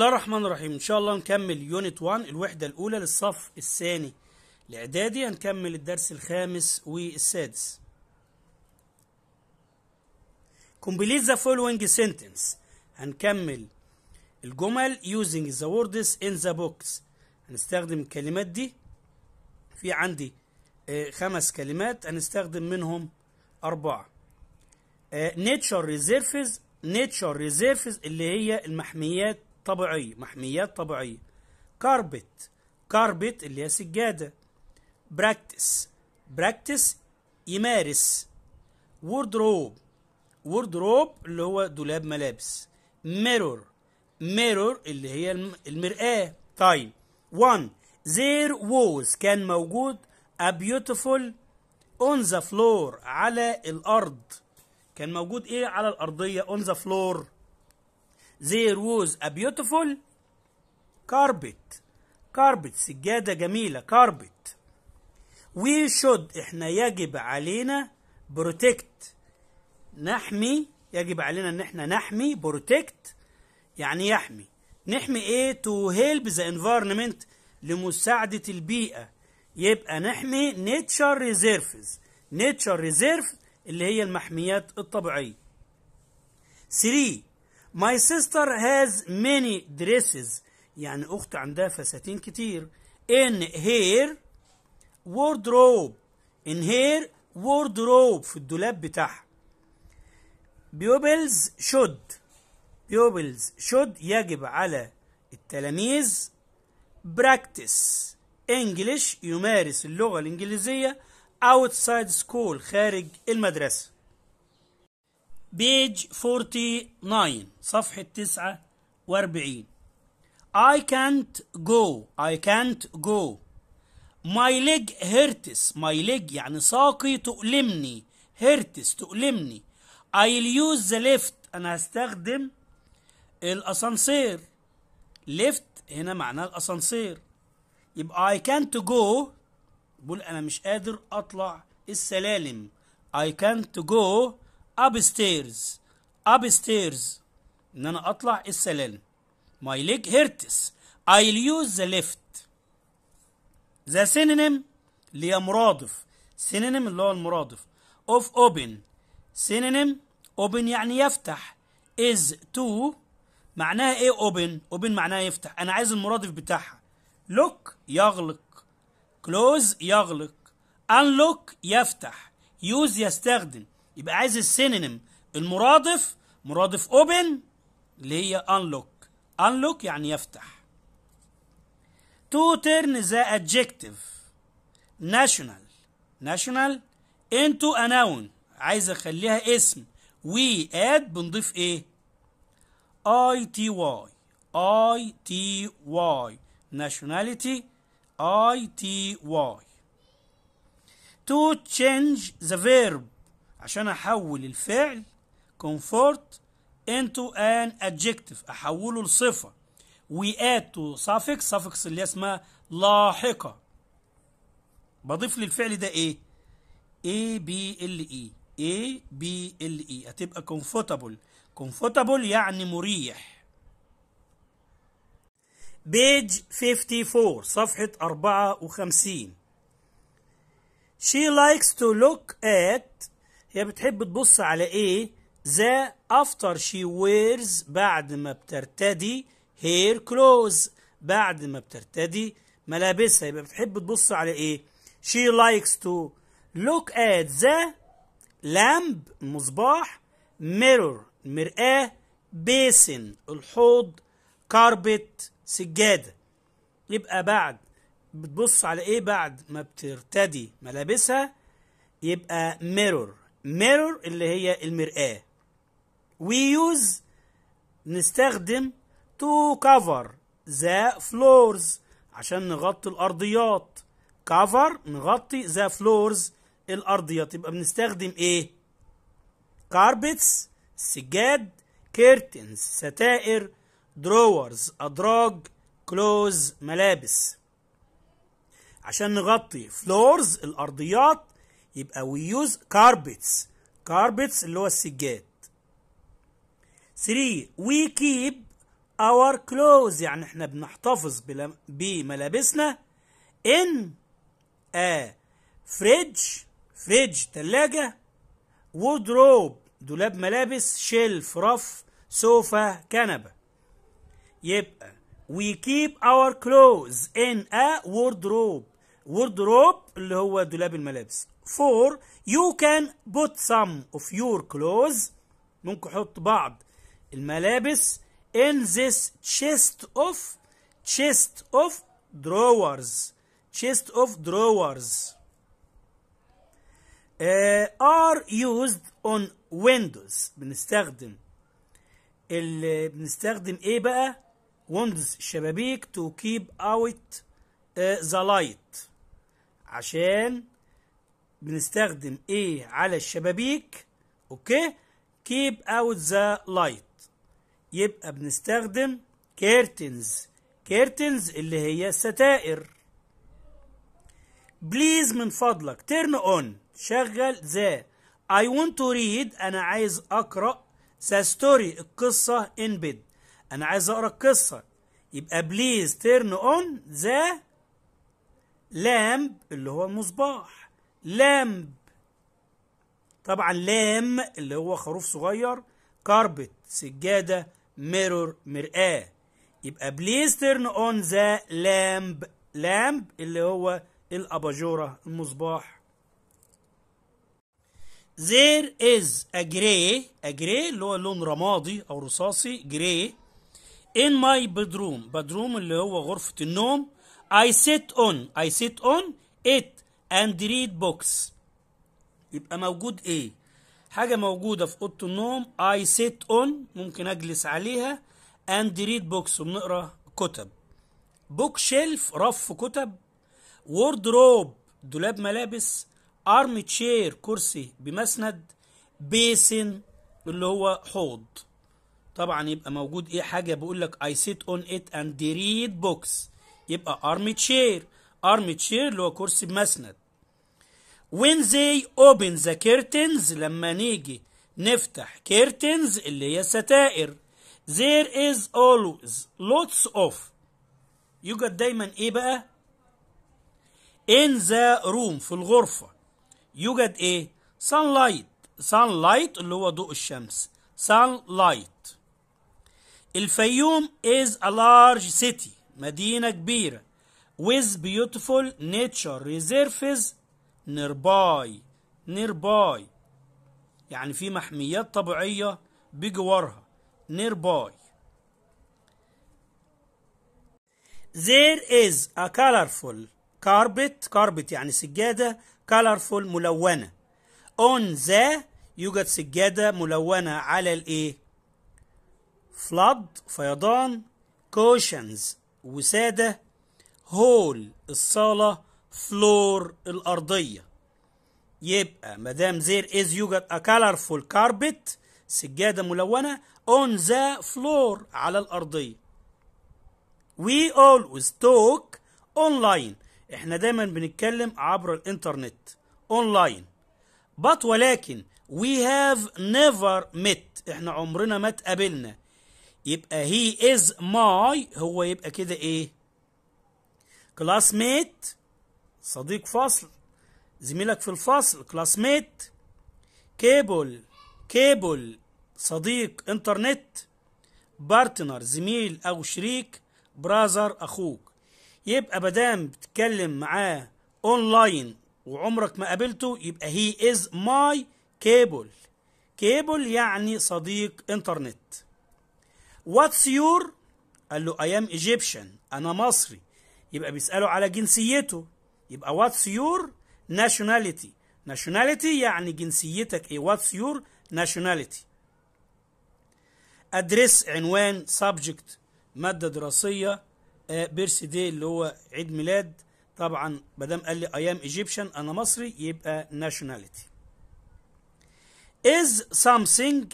الله الرحمن الرحيم ان شاء الله نكمل يونت 1 الوحده الاولى للصف الثاني الاعدادي هنكمل الدرس الخامس والسادس complete the following sentence هنكمل الجمل using the words in the books هنستخدم الكلمات دي في عندي آه، خمس كلمات هنستخدم منهم أربعة آه، nature reserves nature reserves اللي هي المحميات طبيعية محميات طبيعية كاربت كاربت اللي هي سجادة براكتس براكتس يمارس وردروب وردروب اللي هو دولاب ملابس ميرور ميرور اللي هي المرآة طيب وان زير ووز كان موجود a beautiful on the floor على الأرض كان موجود إيه على الأرضية on the floor there was a beautiful carpet carpet سجادة جميلة carpet we should احنا يجب علينا protect نحمي يجب علينا ان احنا نحمي protect يعني يحمي نحمي ايه to help the environment لمساعدة البيئة يبقى نحمي nature reserves nature reserve اللي هي المحميات الطبيعية 3 My sister has many dresses يعني أخت عندها فساتين كتير in her wardrobe in her wardrobe في الدولاب بتاعها pupils should pupils should يجب على التلاميذ practice English يمارس اللغة الإنجليزية outside school خارج المدرسة page 49 صفحة 49 I can't go I can't go My leg hurts My leg يعني ساقي تؤلمني hurts تؤلمني I'll use the lift أنا هستخدم الأسانسير lift هنا معناه الأسانسير يبقى I can't go بقول أنا مش قادر أطلع السلالم I can't go upstairs upstairs ان انا اطلع السلالم my leg hurts I'll use the left the synonym مرادف synonym اللي هو المرادف of open synonym open يعني يفتح is to معناها ايه open open معناها يفتح انا عايز المرادف بتاعها لوك يغلق close يغلق unlock يفتح use يستخدم يبقى عايز السينونيم المرادف مرادف open اللي هي unlock unlock يعني يفتح to turn the adjective national national into a noun عايز اخليها اسم we add بنضيف ايه I T Y I T Y nationality I T Y to change the verb عشان احول الفعل comfort into an adjective احوله لصفه we add to suffix suffix اللي اسمها لاحقه بضيف للفعل ده ايه a b l e a b l e هتبقى comfortable comfortable يعني مريح page 54 صفحة 54 she likes to look at هي بتحب تبص على ايه ذا after she wears بعد ما بترتدي هير كلوز بعد ما بترتدي ملابسها يبقى بتحب تبص على ايه شي لايكس تو لوك ات ذا لامب المصباح ميرور مرآة بيسن الحوض كاربت سجادة يبقى بعد بتبص على ايه بعد ما بترتدي ملابسها يبقى ميرور ميرور اللي هي المرآة we use نستخدم to cover the floors عشان نغطي الأرضيات cover نغطي the floors الأرضيات يبقى بنستخدم إيه؟ carpets سجاد curtains ستائر drawers أدراج clothes ملابس عشان نغطي floors الأرضيات يبقى we use carpets carpets اللي هو السجاد 3 وي كيب اور كلوز يعني احنا بنحتفظ بملابسنا ان ا فريدج فريدج ثلاجة ودروب دولاب ملابس شيلف رف سوفا كنبة يبقى وي كيب اور كلوز ان ا وردروب وردروب اللي هو دولاب الملابس 4 يو كان بوت سم اوف يور كلوز ممكن تحط بعض الملابس in this chest of chest of drawers chest of drawers uh, are used on windows بنستخدم ال بنستخدم ايه بقى windows شبابيك to keep out uh, the light عشان بنستخدم ايه على الشبابيك اوكي keep out the light يبقى بنستخدم كيرتنز كيرتنز اللي هي ستائر بليز من فضلك تيرن اون شغل ذا اي ونت تو ريد أنا عايز أقرأ ذا ستوري القصة ان بيد أنا عايز أقرأ القصة يبقى بليز تيرن اون ذا لامب اللي هو المصباح لامب طبعا لام اللي هو خروف صغير كاربت سجادة ميرور مرآة يبقى بليز تيرن اون ذا لامب لامب اللي هو الاباجوره المصباح there is a gray a gray اللي هو لون رمادي او رصاصي gray in my bedroom bedroom اللي هو غرفة النوم I sit on I sit on it and read books يبقى موجود ايه حاجة موجودة في أوضة النوم اي سيت اون ممكن أجلس عليها اند ريد بوكس وبنقرا كتب بوك شيلف رف كتب روب دولاب ملابس ارم تشير كرسي بمسند بيسن اللي هو حوض طبعا يبقى موجود ايه حاجه بقول لك اي سيت اون ات اند ريد بوكس يبقى ارم تشير ارم تشير اللي هو كرسي بمسند when they open the curtains لما نيجي نفتح curtains اللي هي ستائر there is always lots of يوجد دايما ايه بقى in the room في الغرفة يوجد ايه sunlight sunlight اللي هو ضوء الشمس sunlight الفيوم is a large city مدينة كبيرة with beautiful nature reserves نيرباي نيرباي يعني في محميات طبيعية بجوارها nearby There is a colorful carpet carpet يعني سجادة colorful ملونة on the يوجد سجادة ملونة على الايه flood فيضان cushions وسادة hall الصالة فلور الأرضية يبقى مدام زير إز يوجد a colorful carpet سجادة ملونة on the floor على الأرضية we always talk online احنا دايما بنتكلم عبر الانترنت online but ولكن we have never met احنا عمرنا ما اتقابلنا يبقى he is my هو يبقى كده ايه classmate صديق فصل زميلك في الفصل كلاس ميت كيبل كيبل صديق انترنت بارتنر زميل او شريك براذر اخوك يبقى مادام بتتكلم معاه اونلاين وعمرك ما قابلته يبقى هي از ماي كيبل كيبل يعني صديق انترنت واتس يور قال له اي ام ايجيبشن انا مصري يبقى بيساله على جنسيته يبقى واتس يور ناشوناليتي ناشوناليتي يعني جنسيتك ايه واتس يور ناشوناليتي ادريس عنوان سبجكت ماده دراسيه آه، بيرث دي اللي هو عيد ميلاد طبعا ما دام قال لي ام ايجيبشن انا مصري يبقى ناشوناليتي is something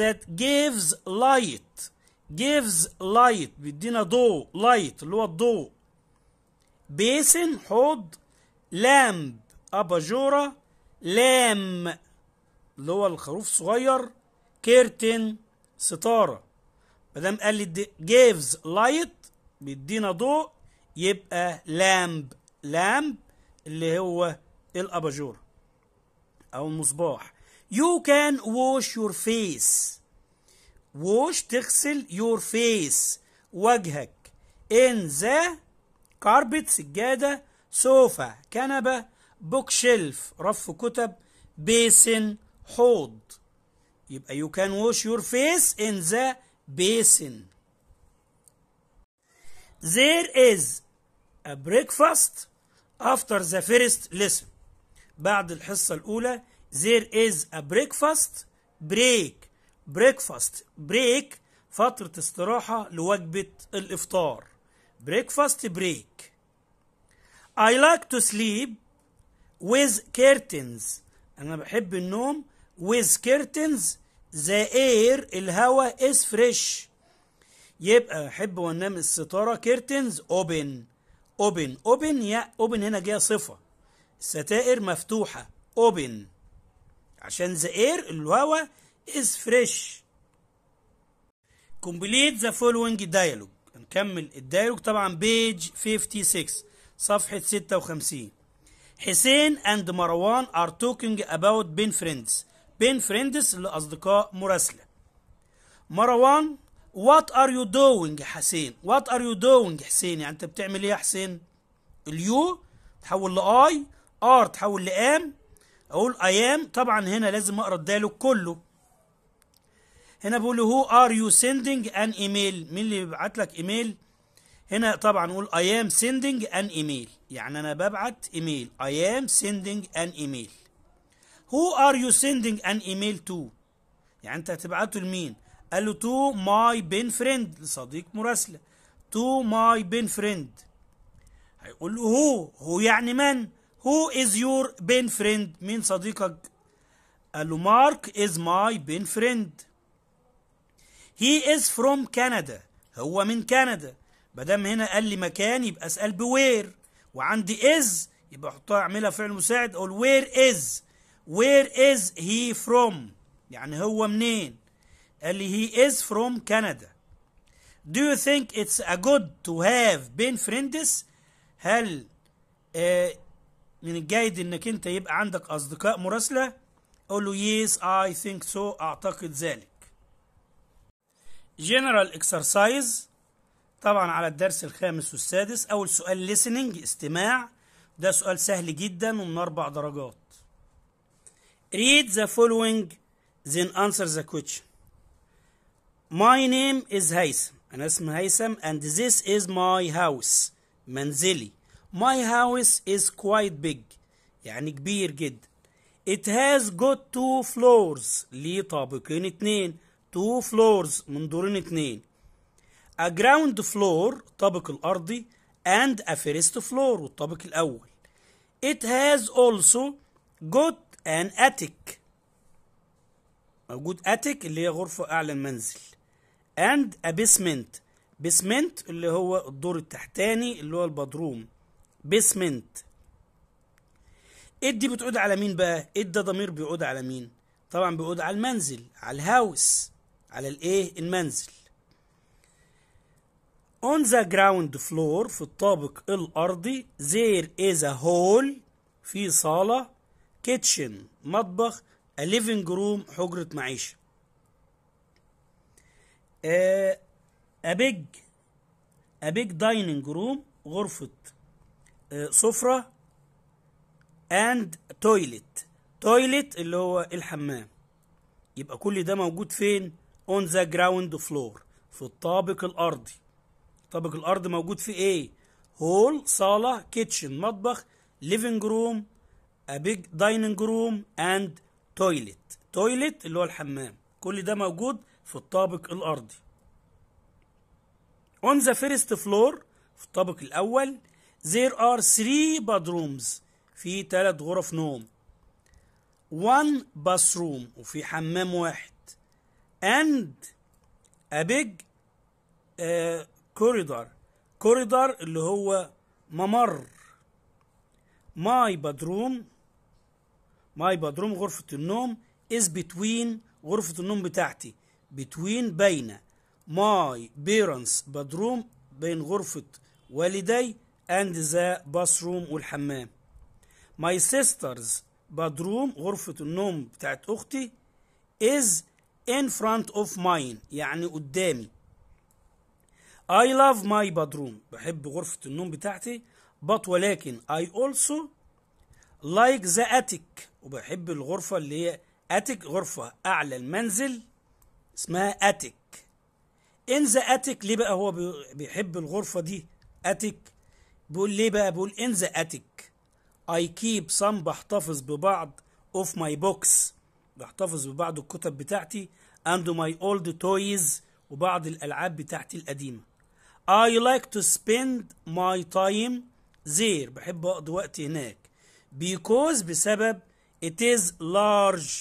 that gives light gives light بيدينا ضوء light اللي هو الضوء بيسن حوض لامب أباجورة لام اللي هو الخروف صغير كيرتن ستارة مادام قال لي جيفز لايت بيدينا ضوء يبقى لامب لامب اللي هو الأباجورة أو المصباح يو كان ووش يور فيس ووش تغسل يور فيس وجهك ان ذا كاربت سجادة سوفا كنبة بوك شيلف رف كتب بيسن حوض يبقى you can wash your face in the basin there is a breakfast after the first lesson بعد الحصة الأولى there is a breakfast break breakfast break فترة استراحة لوجبة الإفطار breakfast break I like to sleep with curtains أنا بحب النوم with curtains the air الهواء is fresh يبقى أحب وأنام الستارة curtains open open open يا open هنا جاية صفة الستائر مفتوحة open عشان the air الهواء is fresh complete the following dialogue نكمل الدايلوج طبعا بيج 56 صفحة 56 حسين اند مروان ار توكينج اباوت بين فريندز بين فريندز لأصدقاء مراسلة مروان وات ار يو دوينج حسين وات ار يو دوينج حسين يعني انت بتعمل ايه يا حسين اليو تحول لاي ار تحول لام اقول اي ام طبعا هنا لازم اقرا الدايلوج كله هنا بقول له هو ار يو سيندينج ان ايميل مين اللي بيبعت لك ايميل هنا طبعا نقول اي ام سيندينج ان ايميل يعني انا ببعت ايميل اي ام سيندينج ان ايميل هو ار يو سيندينج ان ايميل تو يعني انت هتبعته لمين قال له تو ماي بين فريند لصديق مراسله تو ماي بين فريند هيقول له هو هو يعني من هو از يور بين فريند مين صديقك قال له مارك از ماي بين فريند هي از فروم كندا هو من كندا مادام هنا قال لي مكان يبقى اسال بوير وعندي از يبقى احطها اعملها فعل مساعد اقول وير از وير از هي فروم يعني هو منين قال لي هي از فروم كندا do you think it's a good to have been friends هل آه من الجيد انك انت يبقى عندك اصدقاء مراسله قول له yes I think so اعتقد ذلك جنرال اكسرسايز طبعا على الدرس الخامس والسادس اول سؤال ليسننج استماع ده سؤال سهل جدا ومن اربع درجات read the following then answer the question my name is هيثم انا اسمي هيثم and this is my house منزلي my house is quite big يعني كبير جدا it has got two floors ليه طابقين اتنين تو فلورز من دورين اتنين a ground floor الطابق الأرضي and a first floor والطابق الأول it has also got an attic موجود attic اللي هي غرفة أعلى المنزل and a basement basement اللي هو الدور التحتاني اللي هو البدروم basement ايه دي بتعود على مين بقى؟ ايه ده ضمير بيعود على مين؟ طبعا بيعود على المنزل على الهاوس على الايه المنزل on the ground floor في الطابق الأرضي there is a hall في صالة kitchen مطبخ a living room حجرة معيشة آه، a big a big dining room غرفة آه، سفرة and toilet toilet اللي هو الحمام يبقى كل ده موجود فين؟ on the ground floor في الطابق الأرضي طابق الأرض موجود في إيه؟ هول صالة كيتشن مطبخ ليفينج روم a big dining room and toilet toilet اللي هو الحمام كل ده موجود في الطابق الأرضي on the first floor في الطابق الأول there are three bedrooms في ثلاث غرف نوم one bathroom وفي حمام واحد and a big uh, corridor corridor اللي هو ممر my bedroom my bedroom غرفة النوم is between غرفة النوم بتاعتي between بين my parents bedroom بين غرفة والدي and the bathroom والحمام my sister's bedroom غرفة النوم بتاعت أختي is in front of mine يعني قدامي I love my bedroom بحب غرفة النوم بتاعتي but ولكن I also like the attic وبحب الغرفة اللي هي attic غرفة أعلى المنزل اسمها attic in the attic ليه بقى هو بيحب الغرفة دي attic بيقول ليه بقى بيقول in the attic I keep some بحتفظ ببعض of my books بحتفظ ببعض الكتب بتاعتي and my old toys وبعض الألعاب بتاعتي القديمة I like to spend my time there بحب أقضي وقتي هناك because بسبب it is large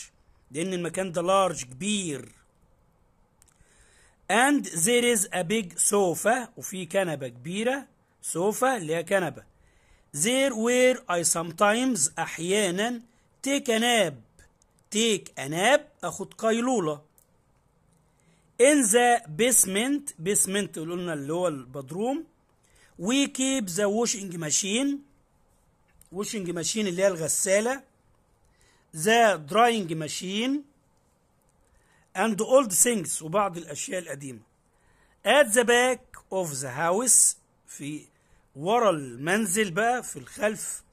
لأن المكان ده large كبير and there is a big sofa وفي كنبة كبيرة سوفا اللي هي كنبة there where I sometimes أحيانا take a nap تيك اناب اخد قيلوله ان ذا بيسمنت بيسمنت قلنا اللي هو البدروم وي كيب ذا واشنج ماشين واشنج ماشين اللي هي الغساله ذا دراينج ماشين اند اولد ثينجز وبعض الاشياء القديمه ات ذا باك اوف ذا هاوس في ورا المنزل بقى في الخلف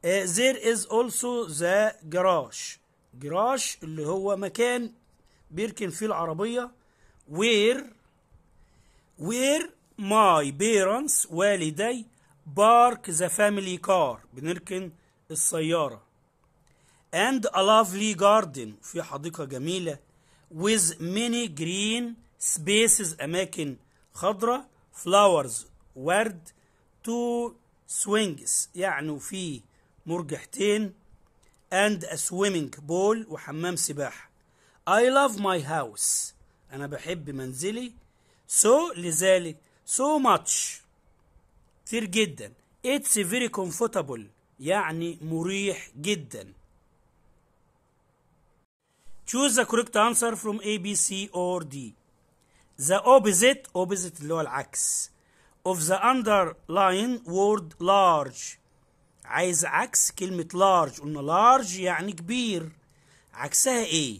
Uh, there is also the garage جراش اللي هو مكان بيركن فيه العربية وير وير ماي بيرنس والدي بارك ذا فاميلي كار بنركن السيارة and a lovely garden في حديقة جميلة with many green spaces أماكن خضرة flowers ورد two swings يعني في مرجحتين and a swimming pool وحمام سباحة I love my house أنا بحب منزلي so لذلك so much كثير جدا it's very comfortable يعني مريح جدا choose the correct answer from A B C or D the opposite opposite اللي هو العكس of the underlying word large عايز عكس كلمة لارج قلنا لارج يعني كبير عكسها ايه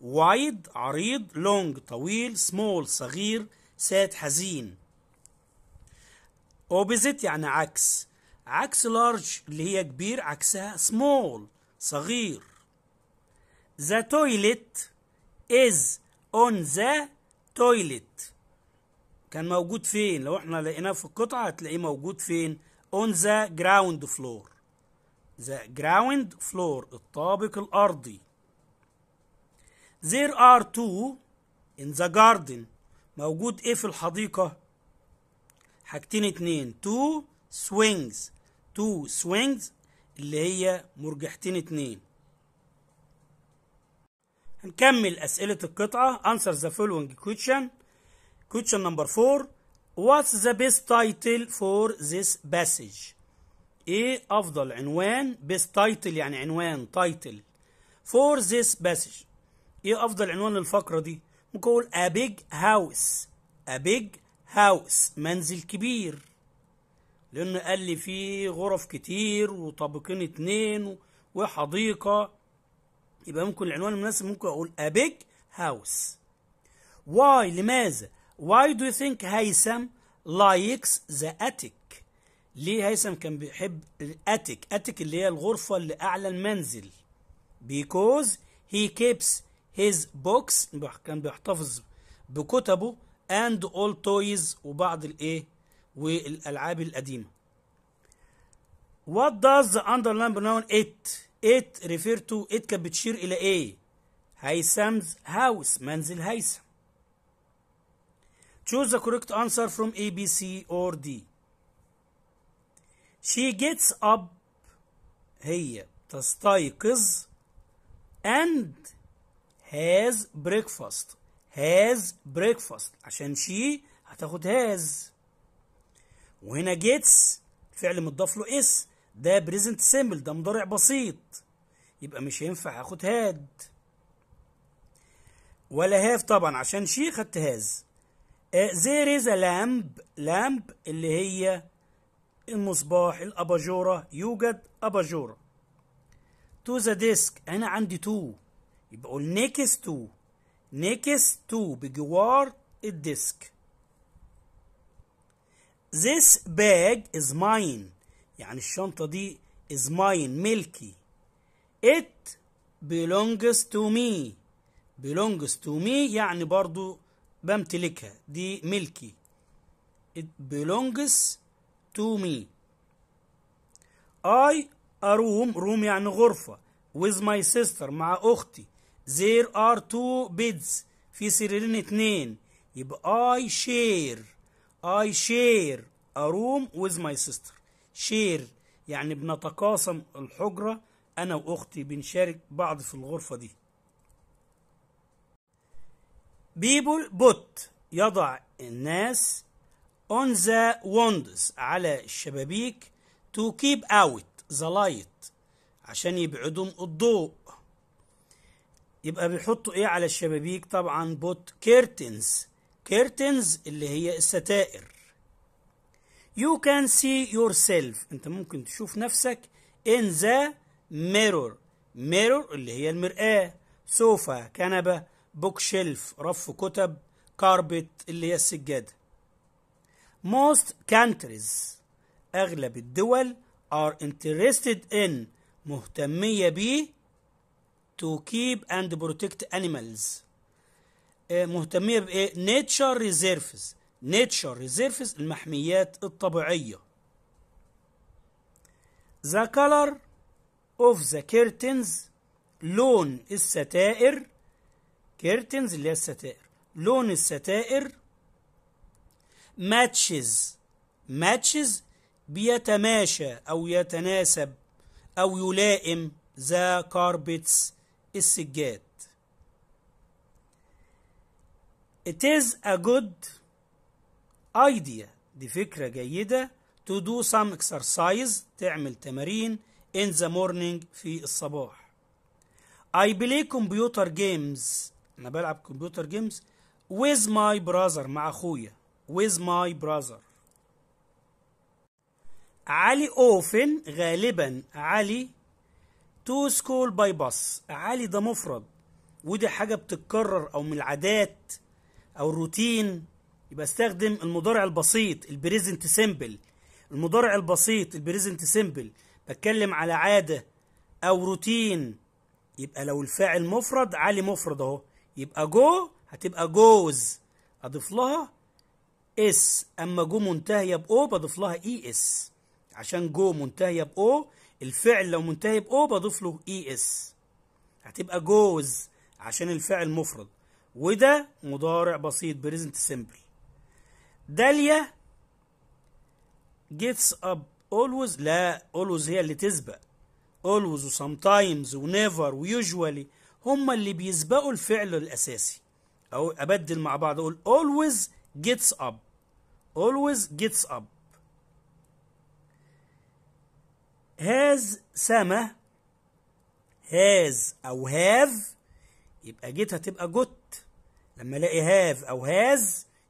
وايد عريض لونج طويل سمول صغير ساد حزين اوبزيت يعني عكس عكس لارج اللي هي كبير عكسها سمول صغير The toilet is on the toilet كان موجود فين لو احنا لقيناه في القطعة هتلاقيه موجود فين on the ground floor the ground floor الطابق الأرضي there are two in the garden موجود ايه في الحديقة حاجتين اتنين two swings two swings اللي هي مرجحتين اتنين هنكمل أسئلة القطعة answer the following question question number four What's the best title for this passage? ايه افضل عنوان best title يعني عنوان title for this passage ايه افضل عنوان للفقرة دي ممكن اقول a big house a big house منزل كبير لانه قال لي فيه غرف كتير وطابقين اتنين وحديقة يبقى ممكن العنوان المناسب ممكن اقول a big house why لماذا Why do you think هيثم likes the attic ليه هيثم كان بيحب الاتيك اتيك اللي هي الغرفة اللي اعلى المنزل because he keeps his books كان بيحتفظ بكتبه and all toys وبعض الايه والالعاب القديمة What does the underline pronoun it it refer to it كانت بتشير الى ايه هيثم's house منزل هيثم Choose the correct answer from A, B, C or D. She gets up هي تستيقظ and has breakfast has breakfast عشان she هتاخد has وهنا gets فعل متضاف له اس ده present simple ده مضارع بسيط يبقى مش هينفع هاخد had ولا have طبعا عشان she خدت has there is a lamp lamp اللي هي المصباح الأباجورة يوجد أباجورة to the desk أنا عندي to يبقى قول next to next to بجوار الديسك this bag is mine يعني الشنطة دي is mine ملكي it belongs to me belongs to me يعني برضو بمتلكها دي ملكي it belongs to me I a room room يعني غرفة with my sister مع أختي there are two beds في سريرين اتنين يبقى I share I share a room with my sister share يعني بنتقاسم الحجرة أنا وأختي بنشارك بعض في الغرفة دي بيبول بوت يضع الناس on the wands على الشبابيك to keep out the light عشان يبعدهم الضوء يبقى بيحطوا ايه على الشبابيك طبعا بوت كيرتنز كيرتنز اللي هي الستائر you can see yourself انت ممكن تشوف نفسك in the mirror mirror اللي هي المرآة سوفا كنبة بوك شيلف رف كتب كاربت اللي هي السجادة most countries أغلب الدول are interested in مهتمية ب to keep and protect animals مهتمية بإيه؟ nature reserves nature reserves المحميات الطبيعية the color of the curtains لون الستائر كيرتنز اللي هي الستائر لون الستائر ماتشز ماتشز بيتماشى أو يتناسب أو يلائم ذا كاربتس السجاد It is a good idea دي فكرة جيدة to do some exercise تعمل تمارين in the morning في الصباح I play computer games انا بلعب كمبيوتر جيمز ويز ماي براذر مع اخويا ويز ماي براذر علي اوفن غالبا علي تو سكول باي باص علي ده مفرد ودي حاجة بتتكرر أو من العادات أو الروتين يبقى استخدم المضارع البسيط البريزنت سيمبل المضارع البسيط البريزنت سيمبل بتكلم على عادة أو روتين يبقى لو الفاعل مفرد علي مفرد أهو يبقى جو هتبقى جوز اضيف لها اس اما جو منتهيه باو بضيف لها اي اس عشان جو منتهيه باو الفعل لو منتهي باو بضيف له اي اس هتبقى جوز عشان الفعل مفرد وده مضارع بسيط بريزنت سيمبل داليا جيتس اب اولويز لا اولويز هي اللي تسبق اولويز وسام ونيفر ويوجوالي هما اللي بيسبقوا الفعل الأساسي أو أبدل مع بعض أقول always gets up always gets up has سما has أو have يبقى جيت هتبقى جوت لما الاقي have او has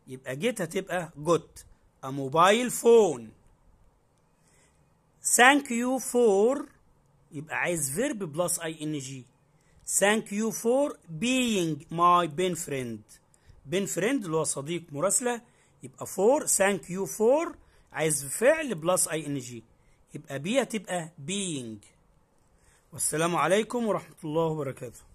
يبقى جيت هتبقى جوت a mobile phone thank you for يبقى عايز verb plus ing Thank you for being my been friend. been friend اللي هو صديق مراسلة يبقى for thank you for عايز فعل بلس اي ان جي يبقى بي هتبقى being والسلام عليكم ورحمة الله وبركاته